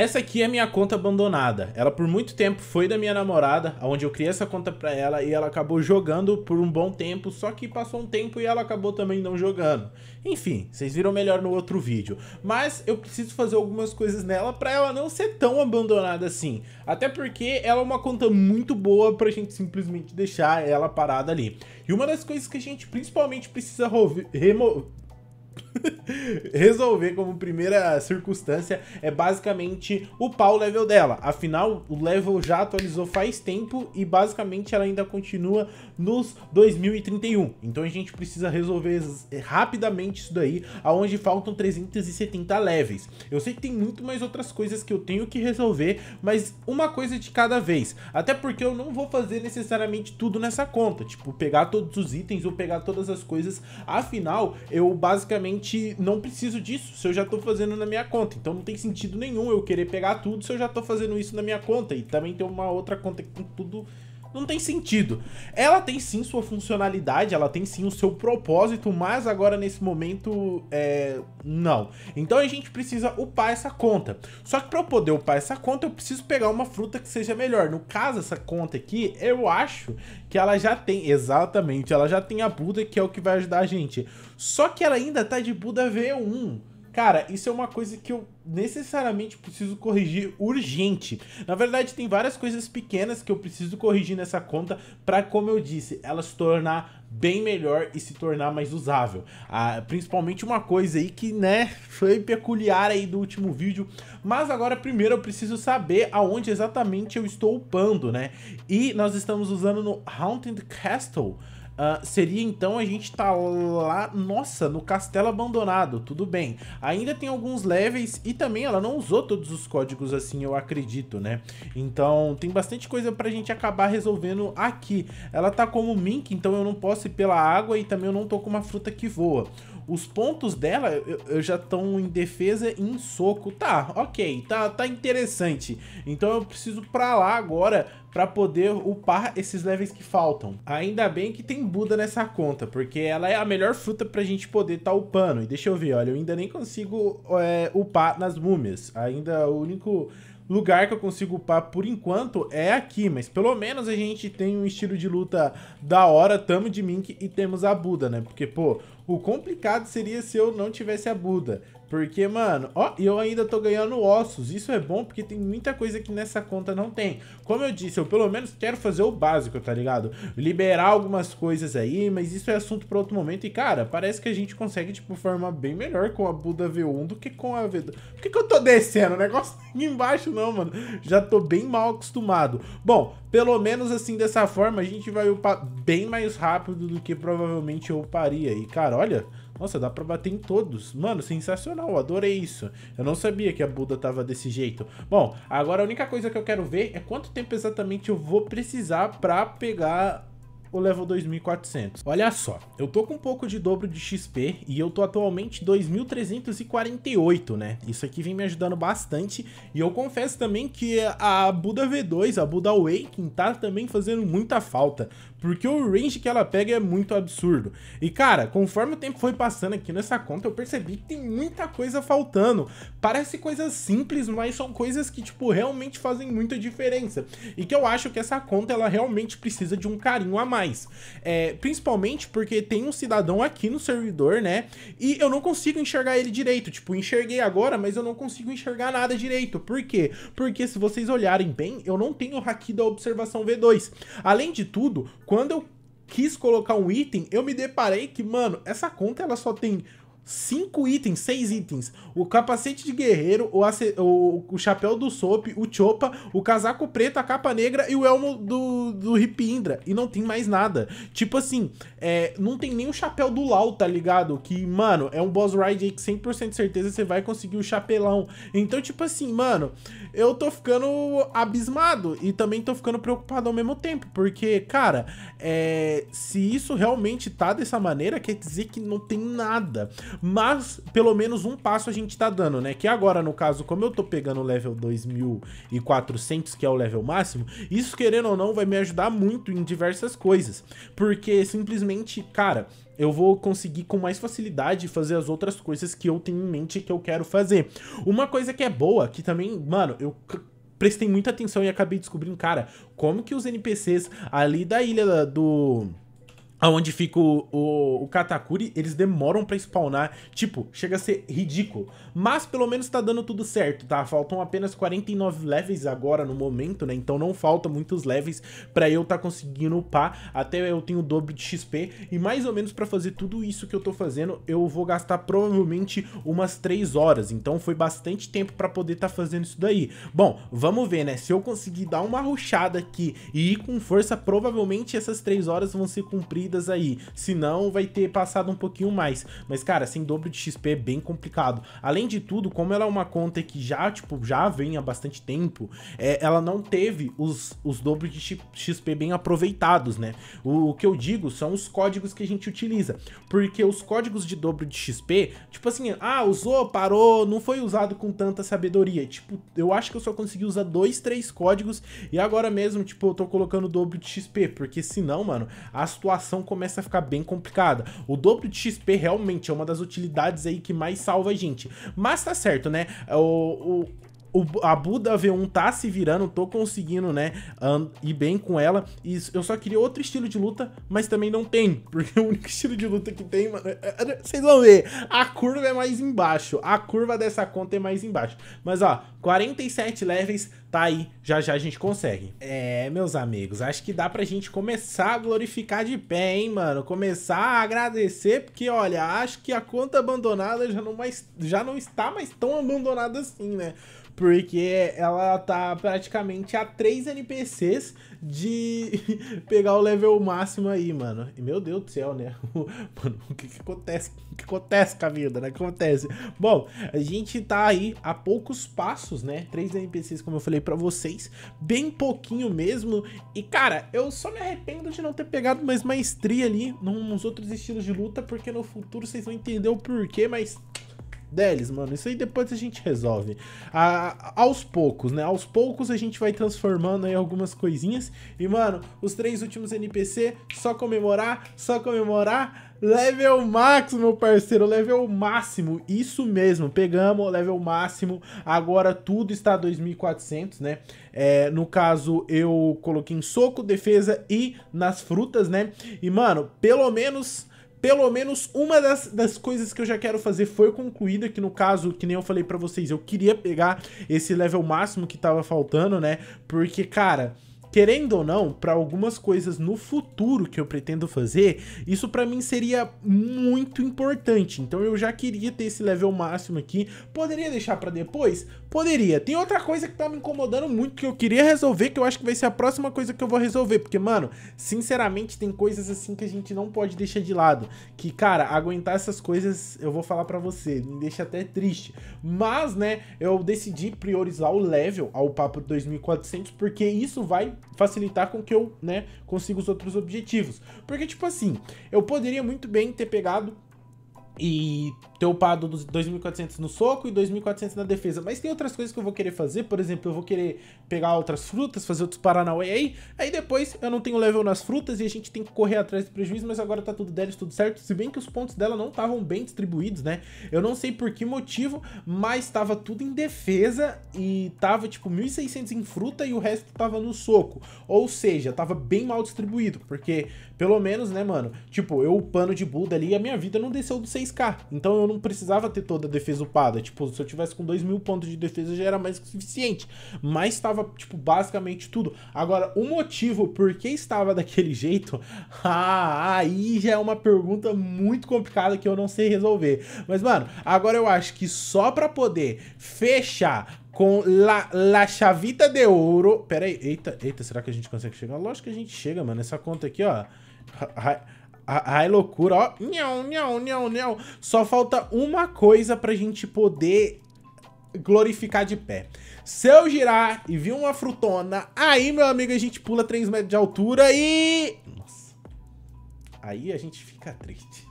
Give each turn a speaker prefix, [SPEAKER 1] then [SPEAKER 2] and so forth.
[SPEAKER 1] Essa aqui é minha conta abandonada. Ela por muito tempo foi da minha namorada, onde eu criei essa conta pra ela e ela acabou jogando por um bom tempo, só que passou um tempo e ela acabou também não jogando. Enfim, vocês viram melhor no outro vídeo. Mas eu preciso fazer algumas coisas nela pra ela não ser tão abandonada assim. Até porque ela é uma conta muito boa pra gente simplesmente deixar ela parada ali. E uma das coisas que a gente principalmente precisa remover... resolver como primeira circunstância é basicamente upar o level dela. Afinal, o level já atualizou faz tempo e basicamente ela ainda continua nos 2031. Então a gente precisa resolver rapidamente isso daí, aonde faltam 370 levels. Eu sei que tem muito mais outras coisas que eu tenho que resolver, mas uma coisa de cada vez. Até porque eu não vou fazer necessariamente tudo nessa conta, tipo pegar todos os itens ou pegar todas as coisas. Afinal, eu basicamente realmente não preciso disso se eu já estou fazendo na minha conta. Então não tem sentido nenhum eu querer pegar tudo se eu já estou fazendo isso na minha conta. E também tem uma outra conta com tudo não tem sentido. Ela tem sim sua funcionalidade, ela tem sim o seu propósito, mas agora nesse momento, é... não. Então a gente precisa upar essa conta. Só que para eu poder upar essa conta, eu preciso pegar uma fruta que seja melhor. No caso, essa conta aqui, eu acho que ela já tem, exatamente, ela já tem a Buda, que é o que vai ajudar a gente. Só que ela ainda tá de Buda V1. Cara, isso é uma coisa que eu necessariamente preciso corrigir urgente. Na verdade, tem várias coisas pequenas que eu preciso corrigir nessa conta para, como eu disse, ela se tornar bem melhor e se tornar mais usável. Ah, principalmente uma coisa aí que, né, foi peculiar aí do último vídeo, mas agora primeiro eu preciso saber aonde exatamente eu estou upando, né? E nós estamos usando no Haunted Castle, Uh, seria então a gente tá lá, nossa, no castelo abandonado, tudo bem. Ainda tem alguns levels e também ela não usou todos os códigos assim, eu acredito, né? Então tem bastante coisa pra gente acabar resolvendo aqui. Ela tá como mink, então eu não posso ir pela água e também eu não tô com uma fruta que voa. Os pontos dela eu, eu já estão em defesa e em soco. Tá, ok, tá, tá interessante. Então eu preciso pra lá agora para poder upar esses levels que faltam. Ainda bem que tem Buda nessa conta, porque ela é a melhor fruta pra gente poder tá upando. E deixa eu ver, olha, eu ainda nem consigo é, upar nas múmias. Ainda o único lugar que eu consigo upar por enquanto é aqui, mas pelo menos a gente tem um estilo de luta da hora, tamo de Mink e temos a Buda, né? Porque, pô, o complicado seria se eu não tivesse a Buda. Porque, mano, ó, e eu ainda tô ganhando ossos. Isso é bom porque tem muita coisa que nessa conta não tem. Como eu disse, eu pelo menos quero fazer o básico, tá ligado? Liberar algumas coisas aí, mas isso é assunto pra outro momento. E, cara, parece que a gente consegue, tipo, formar bem melhor com a Buda V1 do que com a V2. Por que, que eu tô descendo? O negócio tá aqui embaixo não, mano. Já tô bem mal acostumado. Bom, pelo menos assim, dessa forma, a gente vai upar bem mais rápido do que provavelmente eu uparia. E, cara, olha... Nossa, dá pra bater em todos. Mano, sensacional, adorei isso. Eu não sabia que a Buda tava desse jeito. Bom, agora a única coisa que eu quero ver é quanto tempo exatamente eu vou precisar pra pegar o level 2400. Olha só, eu tô com um pouco de dobro de XP e eu tô atualmente 2348, né? Isso aqui vem me ajudando bastante e eu confesso também que a Buda V2, a Buda Awakening, tá também fazendo muita falta, porque o range que ela pega é muito absurdo. E, cara, conforme o tempo foi passando aqui nessa conta, eu percebi que tem muita coisa faltando. Parece coisas simples, mas são coisas que, tipo, realmente fazem muita diferença. E que eu acho que essa conta, ela realmente precisa de um carinho a mais. É, principalmente porque tem um cidadão aqui no servidor, né? E eu não consigo enxergar ele direito. Tipo, enxerguei agora, mas eu não consigo enxergar nada direito. Por quê? Porque se vocês olharem bem, eu não tenho haki da observação V2. Além de tudo, quando eu quis colocar um item, eu me deparei que, mano, essa conta ela só tem Cinco itens, seis itens. O capacete de guerreiro, o, ace... o... o chapéu do Sop, o Chopa, o casaco preto, a capa negra e o elmo do, do Ripindra. E não tem mais nada. Tipo assim, é... não tem nem o chapéu do Lau, tá ligado? Que, mano, é um boss ride aí que 100% de certeza você vai conseguir o chapelão. Então, tipo assim, mano, eu tô ficando abismado e também tô ficando preocupado ao mesmo tempo. Porque, cara, é... se isso realmente tá dessa maneira, quer dizer que não tem nada mas pelo menos um passo a gente tá dando, né? Que agora, no caso, como eu tô pegando o level 2400, que é o level máximo, isso, querendo ou não, vai me ajudar muito em diversas coisas, porque simplesmente, cara, eu vou conseguir com mais facilidade fazer as outras coisas que eu tenho em mente que eu quero fazer. Uma coisa que é boa, que também, mano, eu prestei muita atenção e acabei descobrindo, cara, como que os NPCs ali da ilha do Onde fica o, o, o, Katakuri, eles demoram para spawnar. Tipo, chega a ser ridículo. Mas pelo menos tá dando tudo certo, tá? Faltam apenas 49 levels agora no momento, né? Então não falta muitos levels pra eu tá conseguindo upar. Até eu tenho o dobro de XP. E mais ou menos pra fazer tudo isso que eu tô fazendo, eu vou gastar provavelmente umas 3 horas. Então foi bastante tempo pra poder tá fazendo isso daí. Bom, vamos ver, né? Se eu conseguir dar uma ruxada aqui e ir com força, provavelmente essas 3 horas vão ser cumpridas corridas aí. Senão vai ter passado um pouquinho mais. Mas, cara, sem dobro de XP é bem complicado. Além de tudo, como ela é uma conta que já, tipo, já vem há bastante tempo, é, ela não teve os, os dobros de XP bem aproveitados, né? O, o que eu digo são os códigos que a gente utiliza. Porque os códigos de dobro de XP, tipo assim, ah, usou, parou, não foi usado com tanta sabedoria. Tipo, eu acho que eu só consegui usar dois, três códigos e agora mesmo, tipo, eu tô colocando dobro de XP, porque senão, mano, a situação começa a ficar bem complicada. O dobro de XP realmente é uma das utilidades aí que mais salva a gente. Mas tá certo, né? o, o o, a Buda V1 tá se virando, tô conseguindo, né, ir bem com ela. E eu só queria outro estilo de luta, mas também não tem, porque o único estilo de luta que tem, mano, é, é, é, vocês vão ver, a curva é mais embaixo, a curva dessa conta é mais embaixo. Mas, ó, 47 levels, Tá aí, já já a gente consegue. É, meus amigos, acho que dá pra gente começar a glorificar de pé, hein, mano? Começar a agradecer, porque olha, acho que a conta abandonada já não, mais, já não está mais tão abandonada assim, né? Porque ela tá praticamente a 3 NPCs de pegar o level máximo aí, mano. E meu Deus do céu, né? Mano, o que, que acontece? O que acontece com a vida, né? O que acontece? Bom, a gente tá aí a poucos passos, né? 3 NPCs, como eu falei falei para vocês, bem pouquinho mesmo. E cara, eu só me arrependo de não ter pegado mais maestria ali nos outros estilos de luta, porque no futuro vocês vão entender o porquê, mas deles, mano. Isso aí depois a gente resolve. A, aos poucos, né? Aos poucos a gente vai transformando aí algumas coisinhas. E, mano, os três últimos NPC, só comemorar, só comemorar. Level máximo, meu parceiro, level máximo, isso mesmo, pegamos level máximo, agora tudo está 2400, né? É, no caso, eu coloquei em soco, defesa e nas frutas, né? E, mano, pelo menos pelo menos uma das, das coisas que eu já quero fazer foi concluída, que no caso, que nem eu falei pra vocês, eu queria pegar esse level máximo que tava faltando, né? Porque, cara, Querendo ou não, para algumas coisas no futuro que eu pretendo fazer, isso para mim seria muito importante. Então eu já queria ter esse level máximo aqui. Poderia deixar para depois? Poderia. Tem outra coisa que tá me incomodando muito que eu queria resolver, que eu acho que vai ser a próxima coisa que eu vou resolver, porque mano, sinceramente tem coisas assim que a gente não pode deixar de lado, que cara, aguentar essas coisas, eu vou falar para você, me deixa até triste. Mas, né, eu decidi priorizar o level ao papo 2400 porque isso vai facilitar com que eu, né, consiga os outros objetivos. Porque, tipo assim, eu poderia muito bem ter pegado e ter upado 2.400 no soco e 2.400 na defesa. Mas tem outras coisas que eu vou querer fazer, por exemplo, eu vou querer pegar outras frutas, fazer outros paranauê aí, aí depois eu não tenho level nas frutas e a gente tem que correr atrás do prejuízo, mas agora tá tudo deles, tudo certo, se bem que os pontos dela não estavam bem distribuídos, né? Eu não sei por que motivo, mas tava tudo em defesa e tava tipo 1.600 em fruta e o resto tava no soco. Ou seja, tava bem mal distribuído, porque pelo menos, né, mano, tipo, eu pano de Buda ali, a minha vida não desceu do 6k, então eu eu não precisava ter toda a defesa upada. Tipo, se eu tivesse com 2 mil pontos de defesa já era mais que suficiente. Mas estava, tipo, basicamente tudo. Agora, o motivo por que estava daquele jeito, ah, aí já é uma pergunta muito complicada que eu não sei resolver. Mas, mano, agora eu acho que só para poder fechar com la, la Chavita de Ouro. Pera aí, eita, eita, será que a gente consegue chegar? Lógico que a gente chega, mano. Essa conta aqui, ó. Ai, loucura, ó. Nhão, nhão, nhão, nhão. Só falta uma coisa pra gente poder glorificar de pé. Se eu girar e vir uma frutona, aí, meu amigo, a gente pula 3 metros de altura e... Nossa. Aí a gente fica triste.